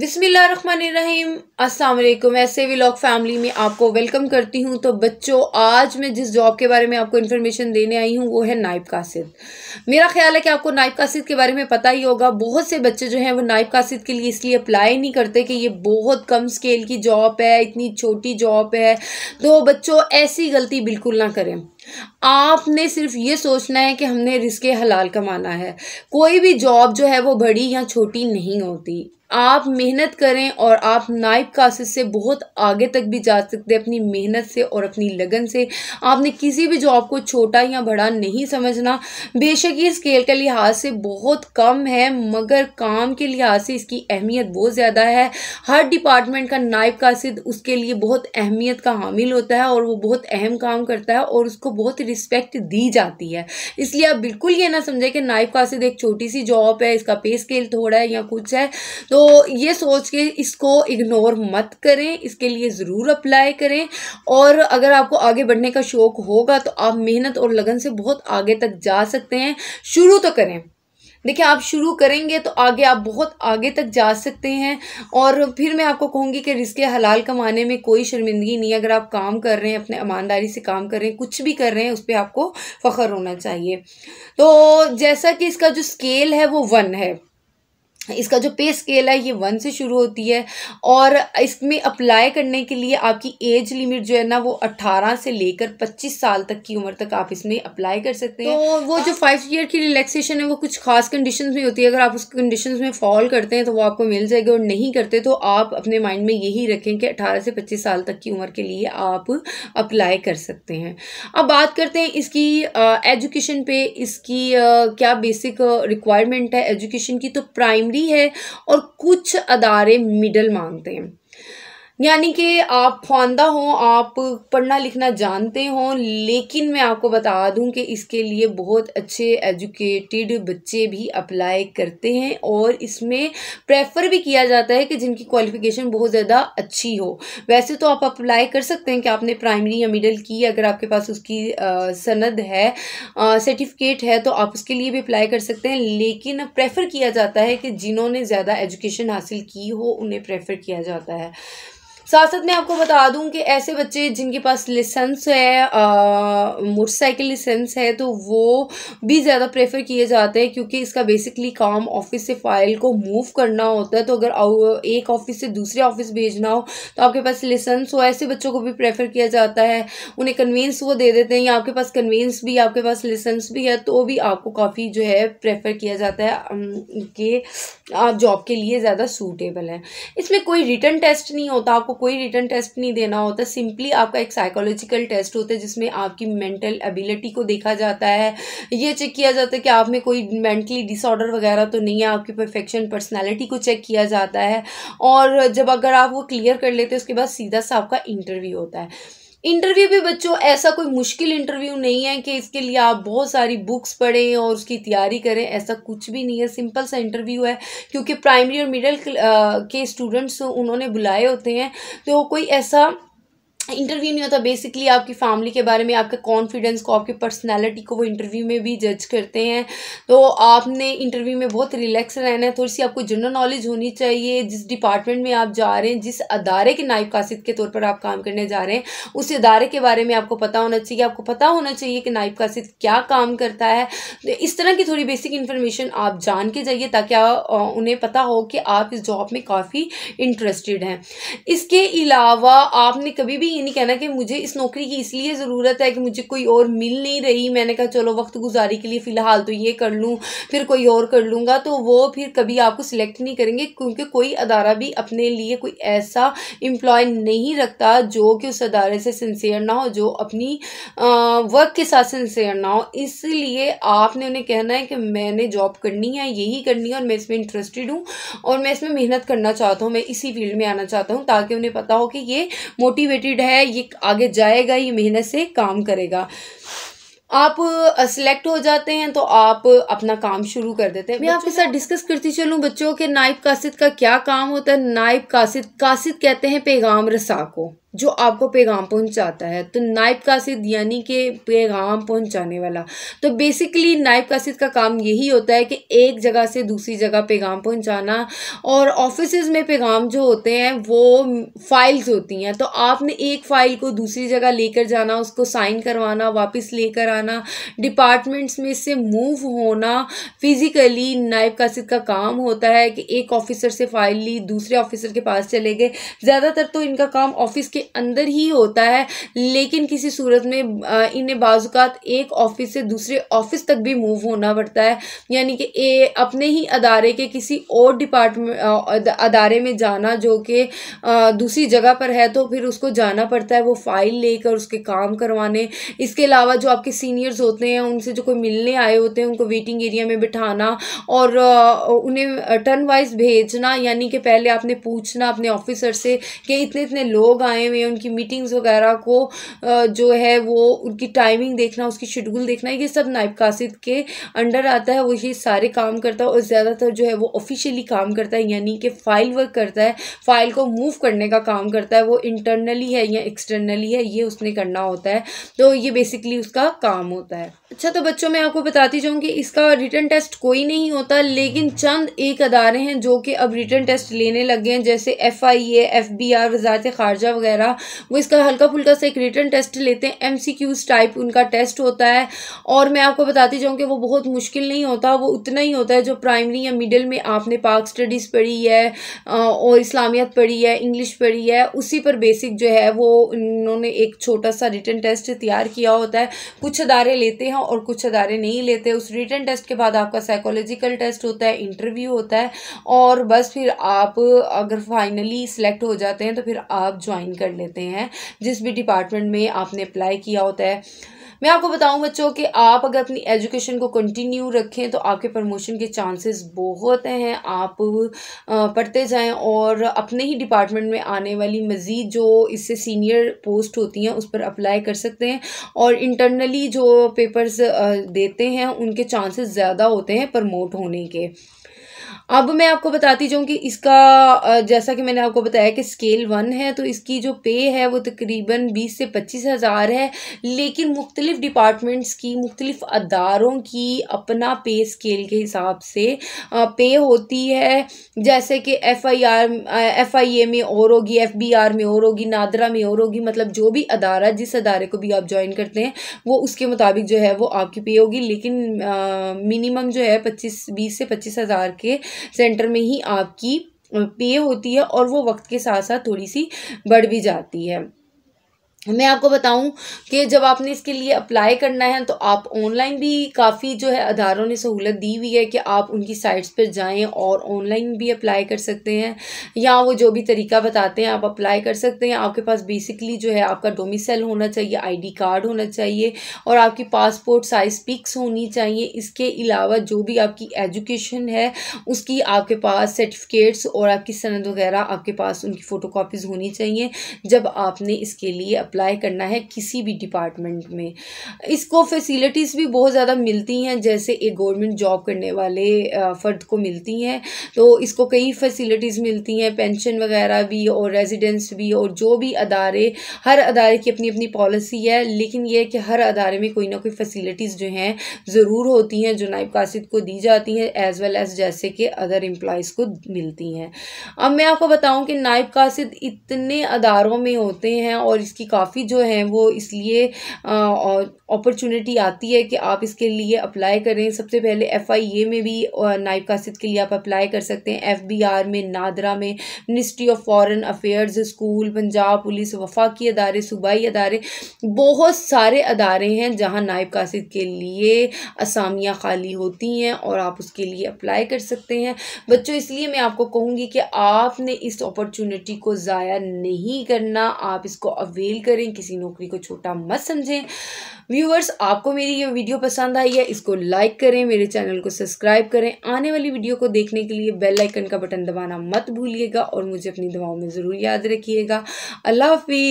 बिसमीम असलम S A vlog family में आपको वेलकम करती हूँ तो बच्चों आज मैं जिस जॉब के बारे में आपको इन्फॉर्मेशन देने आई हूँ वो है नाइब कासिद मेरा ख्याल है कि आपको नाइब कासिद के बारे में पता ही होगा बहुत से बच्चे जो हैं वो नाइब कासिद के लिए इसलिए अप्लाई नहीं करते कि ये बहुत कम स्केल की जॉब है इतनी छोटी जॉब है तो बच्चों ऐसी गलती बिल्कुल ना करें आपने सिर्फ ये सोचना है कि हमने रिस्क हलाल कमाना है कोई भी जॉब जो है वो बड़ी या छोटी नहीं होती आप मेहनत करें और आप नाइब कासिस से बहुत आगे तक भी जा सकते हैं अपनी मेहनत से और अपनी लगन से आपने किसी भी जॉब को छोटा या बड़ा नहीं समझना बेशक ये स्केल के लिहाज से बहुत कम है मगर काम के लिहाज से इसकी अहमियत बहुत ज़्यादा है हर डिपार्टमेंट का नायब कासिद उसके लिए बहुत अहमियत का हामिल होता है और वो बहुत अहम काम करता है और उसको बहुत रिस्पेक्ट दी जाती है इसलिए आप बिल्कुल ये ना समझें कि नायब कासिद एक छोटी सी जॉब है इसका पे स्केल थोड़ा है या कुछ है तो तो ये सोच के इसको इग्नोर मत करें इसके लिए ज़रूर अप्लाई करें और अगर आपको आगे बढ़ने का शौक़ होगा तो आप मेहनत और लगन से बहुत आगे तक जा सकते हैं शुरू तो करें देखिए आप शुरू करेंगे तो आगे आप बहुत आगे तक जा सकते हैं और फिर मैं आपको कहूँगी कि रिस्क हलाल कमाने में कोई शर्मिंदगी नहीं अगर आप काम कर रहे हैं अपने ईमानदारी से काम कर रहे हैं कुछ भी कर रहे हैं उस पर आपको फ़ख्र होना चाहिए तो जैसा कि इसका जो स्केल है वो वन है इसका जो पे स्केल है ये वन से शुरू होती है और इसमें अप्लाई करने के लिए आपकी एज लिमिट जो है ना वो अट्ठारह से लेकर पच्चीस साल तक की उम्र तक आप इसमें अप्लाई कर सकते हैं तो वो जो फाइव ईयर की रिलैक्सेशन है वो कुछ खास कंडीशन में होती है अगर आप उस कंडीशन में फॉल करते हैं तो वो आपको मिल जाएगी और नहीं करते तो आप अपने माइंड में यही रखें कि अट्ठारह से पच्चीस साल तक की उम्र के लिए आप अप्लाई कर सकते हैं अब बात करते हैं इसकी एजुकेशन पे इसकी क्या बेसिक रिक्वायरमेंट है एजुकेशन की तो प्राइमरी ज़रूरी है और कुछ अदारे मिडल मांगते हैं यानी कि आप ख्वानदा हों आप पढ़ना लिखना जानते हों लेकिन मैं आपको बता दूं कि इसके लिए बहुत अच्छे एजुकेटेड बच्चे भी अप्लाई करते हैं और इसमें प्रेफर भी किया जाता है कि जिनकी क्वालिफ़िकेशन बहुत ज़्यादा अच्छी हो वैसे तो आप अप्लाई कर सकते हैं कि आपने प्राइमरी या मिडल की अगर आपके पास उसकी आ, सनद है सर्टिफिकेट है तो आप उसके लिए भी अप्लाई कर सकते हैं लेकिन प्रेफर किया जाता है कि जिन्होंने ज़्यादा एजुकेशन हासिल की हो उन्हें प्रेफर किया जाता है साथ साथ मैं आपको बता दूं कि ऐसे बच्चे जिनके पास लाइसेंस है मोटरसाइकिल लाइसेंस है तो वो भी ज़्यादा प्रेफर किए जाते हैं क्योंकि इसका बेसिकली काम ऑफिस से फाइल को मूव करना होता है तो अगर एक ऑफिस से दूसरे ऑफिस भेजना हो तो आपके पास लाइसेंस हो ऐसे बच्चों को भी प्रेफर किया जाता है उन्हें कन्वीन्स वो दे देते हैं या आपके पास कन्वीन्स भी आपके पास लाइसेंस भी है तो भी आपको काफ़ी जो है प्रेफर किया जाता है कि आप जॉब के लिए ज़्यादा सूटेबल हैं इसमें कोई रिटर्न टेस्ट नहीं होता आपको आपको कोई रिटर्न टेस्ट नहीं देना होता सिंपली आपका एक साइकोलॉजिकल टेस्ट होता है जिसमें आपकी मेंटल एबिलिटी को देखा जाता है ये चेक किया जाता है कि आप में कोई मेंटली डिसऑर्डर वगैरह तो नहीं है आपकी परफेक्शन पर्सनैलिटी को चेक किया जाता है और जब अगर आप वो क्लियर कर लेते हैं उसके बाद सीधा सा आपका इंटरव्यू होता है इंटरव्यू भी बच्चों ऐसा कोई मुश्किल इंटरव्यू नहीं है कि इसके लिए आप बहुत सारी बुक्स पढ़ें और उसकी तैयारी करें ऐसा कुछ भी नहीं है सिंपल सा इंटरव्यू है क्योंकि प्राइमरी और मिडिल के स्टूडेंट्स उन्होंने बुलाए होते हैं तो कोई ऐसा इंटरव्यू नहीं होता बेसिकली आपकी फैमिली के बारे में आपके कॉन्फिडेंस को आपकी पर्सनालिटी को वो इंटरव्यू में भी जज करते हैं तो आपने इंटरव्यू में बहुत रिलैक्स रहना है थोड़ी सी आपको जनरल नॉलेज होनी चाहिए जिस डिपार्टमेंट में आप जा रहे हैं जिस अदारे के नायब कासिद के तौर पर आप काम करने जा रहे हैं उस अदारे के बारे में आपको पता होना चाहिए आपको पता होना चाहिए कि नायब कासिद क्या काम करता है तो इस तरह की थोड़ी बेसिक इन्फॉर्मेशन आप जान के जाइए ताकि उन्हें पता हो कि आप इस जॉब में काफ़ी इंटरेस्टेड हैं इसके अलावा आपने कभी भी ये नहीं कहना कि मुझे इस नौकरी की इसलिए ज़रूरत है कि मुझे कोई और मिल नहीं रही मैंने कहा चलो वक्त गुजारी के लिए फ़िलहाल तो ये कर लूँ फिर कोई और कर लूँगा तो वो फिर कभी आपको सिलेक्ट नहीं करेंगे क्योंकि कोई अदारा भी अपने लिए कोई ऐसा एम्प्लॉय नहीं रखता जो कि उस अदारे से सिंसेयर ना हो जो अपनी वर्क के साथ सिंसियर ना हो इसलिए आपने उन्हें कहना है कि मैंने जॉब करनी है यही करनी है और मैं इसमें इंटरेस्टेड हूँ और मैं इसमें मेहनत करना चाहता हूँ मैं इसी फील्ड में आना चाहता हूँ ताकि उन्हें पता हो कि ये मोटिवेटेड है ये आगे जाएगा ये मेहनत से काम करेगा आप सेलेक्ट हो जाते हैं तो आप अपना काम शुरू कर देते हैं मैं आपके साथ डिस्कस करती चलूं बच्चों के नाइब कासिद का क्या काम होता है नाइब कासिद कासिद कहते हैं पैगाम रसा को जो आपको पैगाम पहुंचाता है तो नायब कासिद यानी कि पैगाम पहुंचाने वाला तो बेसिकली नायब कासिद का काम यही होता है कि एक जगह से दूसरी जगह पैगाम पहुंचाना और ऑफिस में पैगाम जो होते हैं वो फाइल्स होती हैं तो आपने एक फ़ाइल को दूसरी जगह लेकर जाना उसको साइन करवाना वापस लेकर आना डिपार्टमेंट्स में से मूव होना फिज़िकली नायब कासिद का काम होता है कि एक ऑफिसर से फ़ाइल ली दूसरे ऑफिसर के पास चले गए ज़्यादातर तो इनका काम ऑफिस के अंदर ही होता है लेकिन किसी सूरत में इन्हें बाजुकात एक ऑफिस से दूसरे ऑफिस तक भी मूव होना पड़ता है यानी कि ए, अपने ही अदारे के किसी और डिपार्टमेंट अदारे में जाना जो कि दूसरी जगह पर है तो फिर उसको जाना पड़ता है वो फ़ाइल लेकर उसके काम करवाने इसके अलावा जो आपके सीनियर्स होते हैं उनसे जो कोई मिलने आए होते हैं उनको वेटिंग एरिया में बिठाना और उन्हें टर्न वाइज भेजना यानी कि पहले आपने पूछना अपने ऑफिसर से कि इतने इतने लोग आए हुए उनकी मीटिंग्स वगैरह को जो है वो उनकी टाइमिंग देखना उसकी शेड्यूल देखना ये सब नायब कासिद के अंडर आता है वो ये सारे काम करता है और ज़्यादातर जो है वो ऑफिशियली काम करता है यानी कि फ़ाइल वर्क करता है फ़ाइल को मूव करने का काम करता है वो इंटरनली है या एक्सटर्नली है ये उसने करना होता है तो ये बेसिकली उसका काम होता है अच्छा तो बच्चों मैं आपको बताती जाऊँ कि इसका रिटर्न टेस्ट कोई नहीं होता लेकिन चंद एक अदारे हैं जो कि अब रिटर्न टेस्ट लेने लगे हैं जैसे F I A F B R वजारत खारजा वगैरह वगैरह वो इसका हल्का फुल्का सा एक रिटर्न टेस्ट लेते हैं एम टाइप उनका टेस्ट होता है और मैं आपको बताती जाऊँ कि वो बहुत मुश्किल नहीं होता वो उतना ही होता है जो प्राइमरी या मिडिल में आपने पाक स्टडीज़ पढ़ी है और इस्लामियत पढ़ी है इंग्लिश पढ़ी है उसी पर बेसिक जो है वो उन्होंने एक छोटा सा रिटर्न टेस्ट तैयार किया होता है कुछ अदारे लेते हैं और कुछ अदारे नहीं लेते उस रिटर्न टेस्ट के बाद आपका साइकोलॉजिकल टेस्ट होता है इंटरव्यू होता है और बस फिर आप अगर फाइनली सिलेक्ट हो जाते हैं तो फिर आप ज्वाइन कर लेते हैं जिस भी डिपार्टमेंट में आपने अप्लाई किया होता है मैं आपको बताऊं बच्चों कि आप अगर अपनी एजुकेशन को कंटिन्यू रखें तो आपके प्रमोशन के चांसेस बहुत हैं आप पढ़ते जाएं और अपने ही डिपार्टमेंट में आने वाली मज़ीद जो इससे सीनियर पोस्ट होती हैं उस पर अप्लाई कर सकते हैं और इंटरनली जो पेपर्स देते हैं उनके चांसेस ज़्यादा होते हैं प्रमोट होने के अब मैं आपको बताती जाऊँ कि इसका जैसा कि मैंने आपको बताया कि स्केल वन है तो इसकी जो पे है वो तकरीबन बीस से पच्चीस हज़ार है लेकिन मुख्तलिफ़ डिपार्टमेंट्स की मुख्तलिफ़ अदारों की अपना पे स्केल के हिसाब से पे होती है जैसे कि F I R F I A में और होगी एफ़ बी आर में और होगी नादरा में और होगी मतलब जो भी अदारा जिस अदारे को भी आप ज्वाइन करते हैं वो उसके मुताबिक जो है वो आपकी पे होगी लेकिन मिनिमम जो है पच्चीस बीस से पच्चीस हज़ार के है सेंटर में ही आपकी पे होती है और वो वक्त के साथ साथ थोड़ी सी बढ़ भी जाती है मैं आपको बताऊं कि जब आपने इसके लिए अप्लाई करना है तो आप ऑनलाइन भी काफ़ी जो है अदारों ने सहूलत दी हुई है कि आप उनकी साइट्स पर जाएं और ऑनलाइन भी अप्लाई कर सकते हैं या वो जो भी तरीका बताते हैं आप अप्लाई कर सकते हैं आपके पास बेसिकली जो है आपका डोमिसल होना चाहिए आईडी कार्ड होना चाहिए और आपकी पासपोर्ट साइज़ पिक्स होनी चाहिए इसके अलावा जो भी आपकी एजुकेशन है उसकी आपके पास सर्टिफिकेट्स और आपकी सनद वगैरह आपके पास उनकी फ़ोटो होनी चाहिए जब आपने इसके लिए अप्लाई करना है किसी भी डिपार्टमेंट में इसको फैसिलिटीज़ भी बहुत ज़्यादा मिलती हैं जैसे एक गवर्नमेंट जॉब करने वाले फ़र्द को मिलती हैं तो इसको कई फैसिलिटीज़ मिलती हैं पेंशन वगैरह भी और रेजिडेंस भी और जो भी अदारे हर अदारे की अपनी अपनी पॉलिसी है लेकिन यह कि हर अदारे में कोई ना कोई फैसिलिटीज़ जो हैं ज़रूर होती हैं जो नायब कासिद को दी जाती हैं एज़ वेल एज़ जैसे कि अदर एम्प्लॉयज़ को मिलती हैं अब मैं आपको बताऊँ कि नायब कासिद इतने अदारों में होते हैं और इसकी काफ़ी जो है वो इसलिए अपॉर्चुनिटी आती है कि आप इसके लिए अप्लाई करें सबसे पहले एफ़ आई ए में भी नायब कासिद के लिए आप अप्लाई कर सकते हैं एफ बी आर में नादरा में ministry of foreign affairs school Punjab police वफाकी अदारे सूबाई अदारे बहुत सारे अदारे हैं जहाँ नायब कासिद के लिए असामियाँ खाली होती हैं और आप उसके लिए अप्लाई कर सकते हैं बच्चों इसलिए मैं आपको कहूँगी कि आपने इस अपॉर्चुनिटी को ज़ाया नहीं करना आप इसको अवेल कर करें किसी नौकरी को छोटा मत समझें व्यूवर्स आपको मेरी ये वीडियो पसंद आई है इसको लाइक करें मेरे चैनल को सब्सक्राइब करें आने वाली वीडियो को देखने के लिए बेल आइकन का बटन दबाना मत भूलिएगा और मुझे अपनी दुआओं में ज़रूर याद रखिएगा अल्लाह हाफि